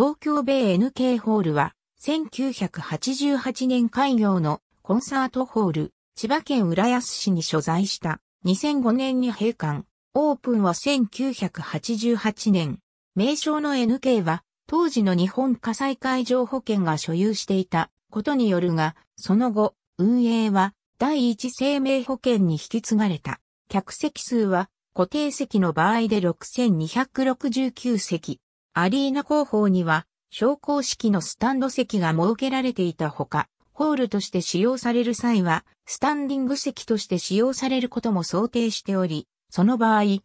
東京米 NK ホールは、1988年開業のコンサートホール、千葉県浦安市に所在した。2005年に閉館。オープンは1988年。名称の NK は、当時の日本火災海上保険が所有していたことによるが、その後、運営は第一生命保険に引き継がれた。客席数は固定席の場合で6269席、アリーナ後方には、昇降式のスタンド席が設けられていたほか、ホールとして使用される際は、スタンディング席として使用されることも想定しており、その場合、東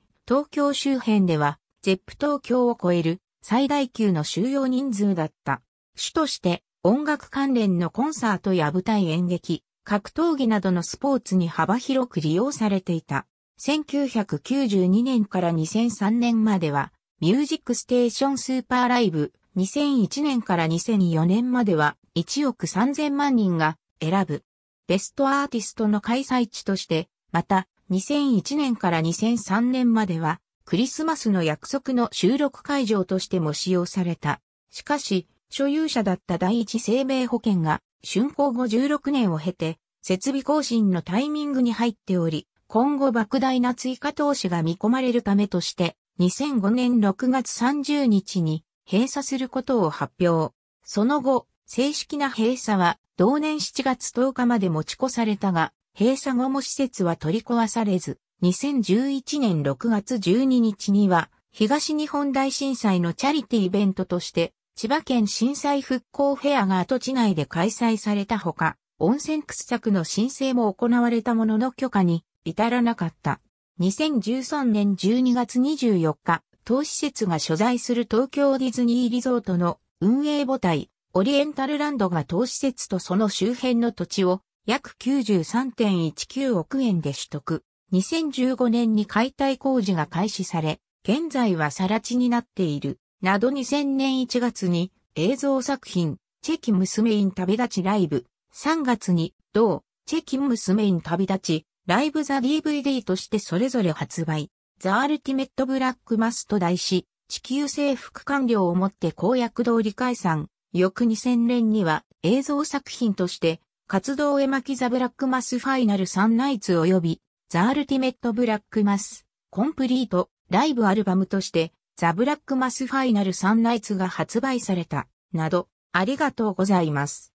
京周辺では、ゼップ東京を超える最大級の収容人数だった。主として、音楽関連のコンサートや舞台演劇、格闘技などのスポーツに幅広く利用されていた。1992年から2003年までは、ミュージックステーションスーパーライブ2001年から2004年までは1億3000万人が選ぶベストアーティストの開催地として、また2001年から2003年まではクリスマスの約束の収録会場としても使用された。しかし、所有者だった第一生命保険が竣工後16年を経て設備更新のタイミングに入っており、今後莫大な追加投資が見込まれるためとして、2005年6月30日に閉鎖することを発表。その後、正式な閉鎖は同年7月10日まで持ち越されたが、閉鎖後も施設は取り壊されず、2011年6月12日には、東日本大震災のチャリティーイベントとして、千葉県震災復興フェアが跡地内で開催されたほか、温泉掘削の申請も行われたものの許可に至らなかった。2013年12月24日、当施設が所在する東京ディズニーリゾートの運営母体、オリエンタルランドが当施設とその周辺の土地を約93.19億円で取得。2015年に解体工事が開始され、現在は更地になっている。など2000年1月に映像作品、チェキ娘イン旅立ちライブ、3月に同、チェキ娘イン旅立ち、ライブザ DVD としてそれぞれ発売、ザ・アルティメット・ブラック・マスと題し、地球征服完了をもって公約通り解散、翌2000年には映像作品として、活動絵巻ザ・ブラック・マスファイナルサン・ナイツ及び、ザ・アルティメット・ブラック・マス、コンプリート、ライブアルバムとして、ザ・ブラック・マスファイナルサン・ナイツが発売された、など、ありがとうございます。